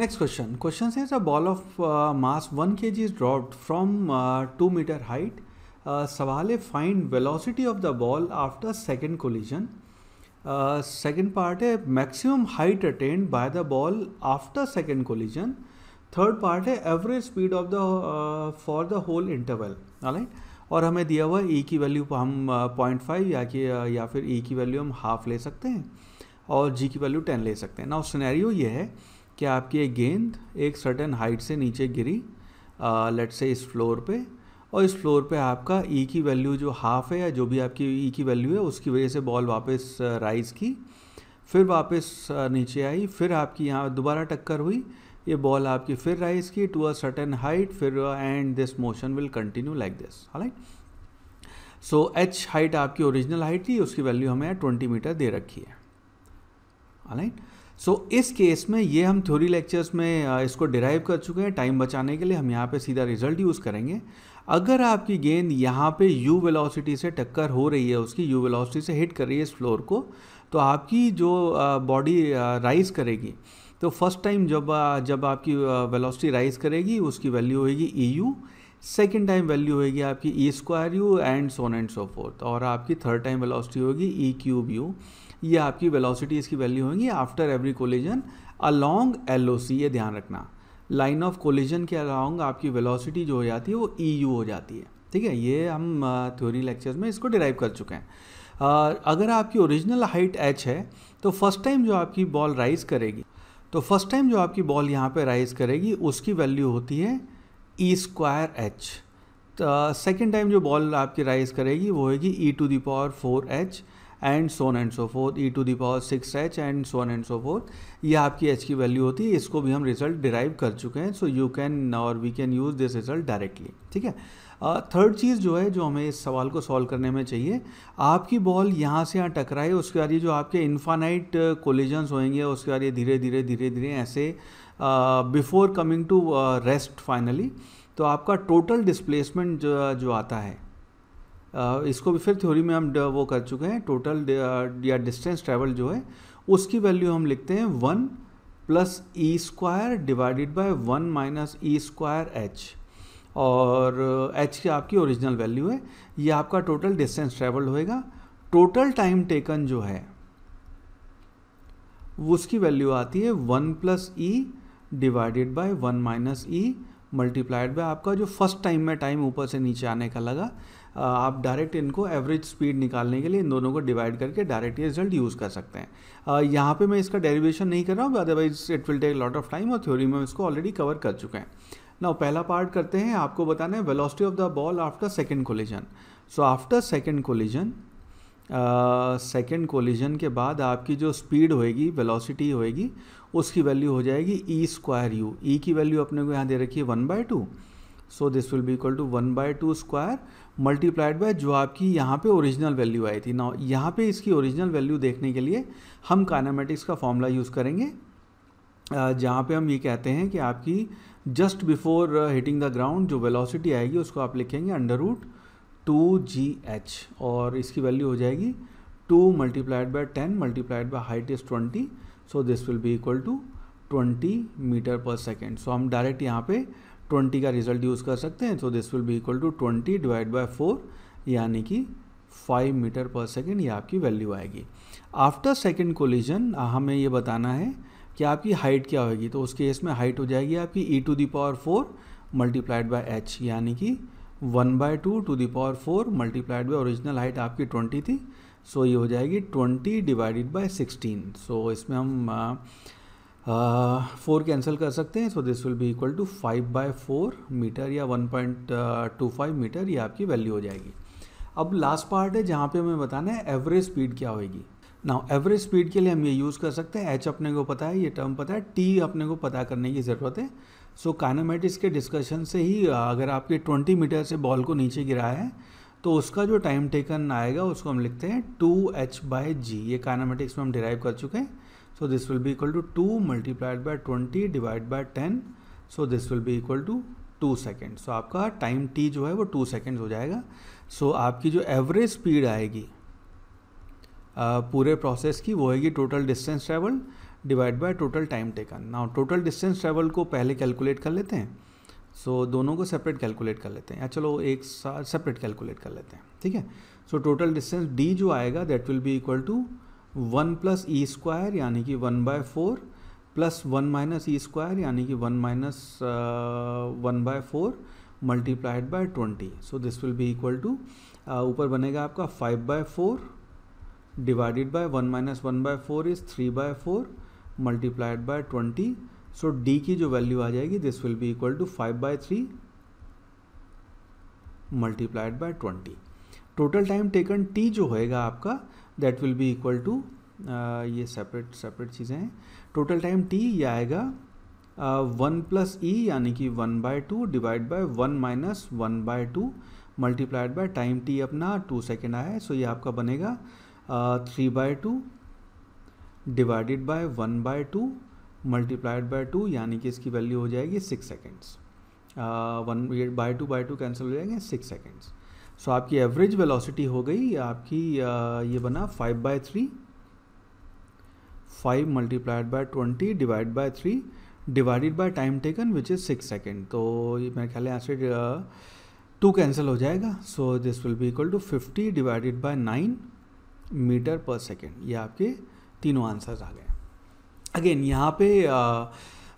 next question question से a ball of mass one 1 kg is dropped from uh, 2 meter uh, सवाल uh, है find velocity of the ball after second collision second part है maximum height attend by the ball after second collision third part है average speed of the for the whole interval right और हमें दिया हुआ e e की value हम point uh, five या कि uh, या फिर ई e की वैल्यू हम हाफ ले सकते हैं और जी की वैल्यू टेन ले सकते हैं ना सिनेरियो ये है कि आपकी एक गेंद एक सर्टेन हाइट से नीचे गिरी लेट से इस फ्लोर पे और इस फ्लोर पे आपका ई e की वैल्यू जो हाफ़ है या जो भी आपकी ई e की वैल्यू है उसकी वजह से बॉल वापस राइज़ की फिर वापस नीचे आई फिर आपकी यहाँ दोबारा टक्कर हुई ये बॉल आपकी फिर राइज की टू अ सर्टेन हाइट फिर and this motion will continue like this right so H height आपकी ओरिजिनल हाइट थी उसकी वैल्यू हमें ट्वेंटी मीटर दे रखी है राइट सो so, इस केस में ये हम थ्योरी लेक्चर्स में इसको डिराइव कर चुके हैं टाइम बचाने के लिए हम यहाँ पे सीधा रिजल्ट यूज़ करेंगे अगर आपकी गेंद यहाँ पे यू वेलोसिटी से टक्कर हो रही है उसकी यू वेलोसिटी से हिट कर रही है इस फ्लोर को तो आपकी जो बॉडी राइज करेगी तो फर्स्ट टाइम जब जब आपकी वेलोसिटी राइज करेगी उसकी वैल्यू होगी e u second time value होगी आपकी e square u and so on and so forth और आपकी थर्ड टाइम वेलोसिटी होगी ई क्यूब यू ये आपकी वेलोसिटी इसकी वैल्यू होगी after every collision along L ये ध्यान रखना लाइन ऑफ कोलिजन के अलॉन्ग आपकी वेलोसिटी जो हो जाती है वो ई e हो जाती है ठीक है ये हम थ्योरी लेक्चर्स में इसको डिराइव कर चुके हैं अगर आपकी ओरिजिनल हाइट एच है तो फर्स्ट टाइम जो आपकी बॉल राइज करेगी तो फर्स्ट टाइम जो आपकी बॉल यहाँ पे राइज करेगी उसकी वैल्यू होती है e square h second time जो बॉल आपकी राइज करेगी वो होगी e to the power four h and so on and so forth e to the power six h and so on and so forth ये आपकी एच की वैल्यू होती है इसको भी हम रिजल्ट डिराइव कर चुके हैं सो यू कैन और we can use this result directly ठीक है थर्ड uh, चीज़ जो है जो हमें इस सवाल को सॉल्व करने में चाहिए आपकी बॉल यहाँ से यहाँ टकराए उसके बाद ये जो आपके इन्फानाइट कोलिजन्स होंगे उसके बाद ये धीरे धीरे धीरे धीरे ऐसे before coming to rest finally तो आपका टोटल डिस्प्लेसमेंट जो, जो आता है इसको भी फिर थ्योरी में हम वो कर चुके हैं टोटल या डिस्टेंस ट्रेवल जो है उसकी वैल्यू हम लिखते हैं one plus e square divided by one minus e square H और एच की आपकी ओरिजिनल वैल्यू है ये आपका टोटल डिस्टेंस ट्रेवल होएगा टोटल टाइम टेकन जो है उसकी वैल्यू आती है one plus e divided by one minus e multiplied by आपका जो फर्स्ट टाइम में टाइम ऊपर से नीचे आने का लगा आप डायरेक्ट इनको एवरेज स्पीड निकालने के लिए इन दोनों को डिवाइड करके डायरेक्ट ये रिजल्ट यूज़ कर सकते हैं यहाँ पे मैं इसका डेरिवेशन नहीं कर रहा हूँ otherwise it will take lot of time और थ्योरी में इसको ऑलरेडी कवर कर चुके हैं ना पहला पार्ट करते हैं आपको बताना है velocity of the ball after second collision so after second collision second collision के बाद आपकी जो स्पीड होएगी वेलोसिटी होएगी उसकी वैल्यू हो जाएगी ई स्क्वायर यू ई की वैल्यू अपने को यहाँ दे रखी है one by two so this will be equal to one by two square multiplied by जो आपकी यहाँ पे ओरिजिनल वैल्यू आई थी ना यहाँ पे इसकी ओरिजिनल वैल्यू देखने के लिए हम कानामेटिक्स का फॉर्मूला यूज़ करेंगे जहाँ पे हम ये कहते हैं कि आपकी just before hitting the ground जो वेलोसिटी आएगी उसको आप लिखेंगे under root two G H और इसकी वैल्यू हो जाएगी two multiplied by ten multiplied by height is twenty so this will be equal to twenty meter per second so हम डायरेक्ट यहाँ पे ट्वेंटी का रिजल्ट यूज़ कर सकते हैं so this will be equal to twenty divide by four यानी कि five metre per second ये आपकी वैल्यू आएगी आफ्टर सेकेंड कोलिजन हमें ये बताना है कि आपकी हाइट क्या होगी तो उस केस में हाइट हो जाएगी आपकी e to the power four multiplied by h यानी कि one by two to the power four multiplied by original height आपकी ट्वेंटी थी सो so ये हो जाएगी twenty divided by sixteen so इसमें हम फोर uh, कैंसिल कर सकते हैं so this will be equal to five by four meter या one point two five meter ये आपकी वैल्यू हो जाएगी अब लास्ट पार्ट है जहाँ पे हमें बताना है एवरेज स्पीड क्या होगी नाउ एवरेज स्पीड के लिए हम ये यूज़ कर सकते हैं एच अपने को पता है ये टर्म पता है टी अपने को पता करने की ज़रूरत है सो so, काइनामेटिक्स के डिस्कशन से ही अगर आपके 20 मीटर से बॉल को नीचे गिरा है तो उसका जो टाइम टेकन आएगा उसको हम लिखते हैं टू एच बाय जी ये काइनामेटिक्स में हम डिराइव कर चुके हैं so this will be equal to two multiplied by twenty divide by ten so this will be equal to two second so आपका टाइम टी जो है वो टू सेकेंड हो जाएगा सो so, आपकी जो एवरेज स्पीड आएगी पूरे प्रोसेस की वो होगी total distance travel divide by total time taken now total distance travel को पहले कैलकुलेट कर लेते हैं सो so, दोनों को सेपरेट कैलकुलेट कर लेते हैं या चलो एक साथ सेपरेट कैलकुलेट कर लेते हैं ठीक है सो टोटल डिस्टेंस डी जो आएगा that will be equal to one plus e square यानी कि one by four plus one minus e square यानी कि one minus one by four multiplied by twenty so this will be equal to ऊपर बनेगा आपका five by four divided by 1 minus one by four is three by four multiplied by twenty so d की जो value आ जाएगी this will be equal to five by three multiplied by twenty total time taken t जो होएगा आपका that will be equal to ये separate separate चीज़ें हैं टोटल टाइम टी ये आएगा वन प्लस ई यानी कि one by two divide by one minus one by two multiplied by time t अपना टू सेकेंड आया है सो ये आपका बनेगा three by two divided by one by two multiplied by two यानी कि इसकी वैल्यू हो जाएगी six seconds one by two by two cancel हो जाएंगे सिक्स सेकेंड्स सो आपकी एवरेज वेलोसिटी हो गई आपकी uh, ये बना five by three five multiplied by twenty divide by three divided by time taken which is six second तो मेरे ख्याल यहाँ से टू कैंसिल हो जाएगा so this will be equal to fifty divided by nine meter per second ये आपके तीनों आंसर्स आ गए अगेन यहाँ पे आ,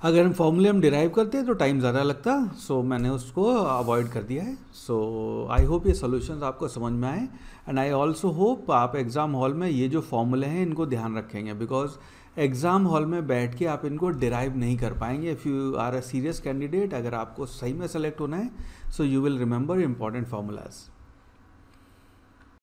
अगर हम फॉर्मूले हम डिराइव करते हैं तो टाइम ज़्यादा लगता सो so, मैंने उसको अवॉइड कर दिया है सो आई होप ये सोल्यूशन आपको समझ में आए एंड आई ऑल्सो होप आप एग्ज़ाम हॉल में ये जो फॉर्मूले हैं इनको ध्यान रखेंगे बिकॉज एग्ज़ाम हॉल में बैठ के आप इनको डिराइव नहीं कर पाएंगे if you are a serious candidate अगर आपको सही में सेलेक्ट होना है so you will remember important फार्मूलाज़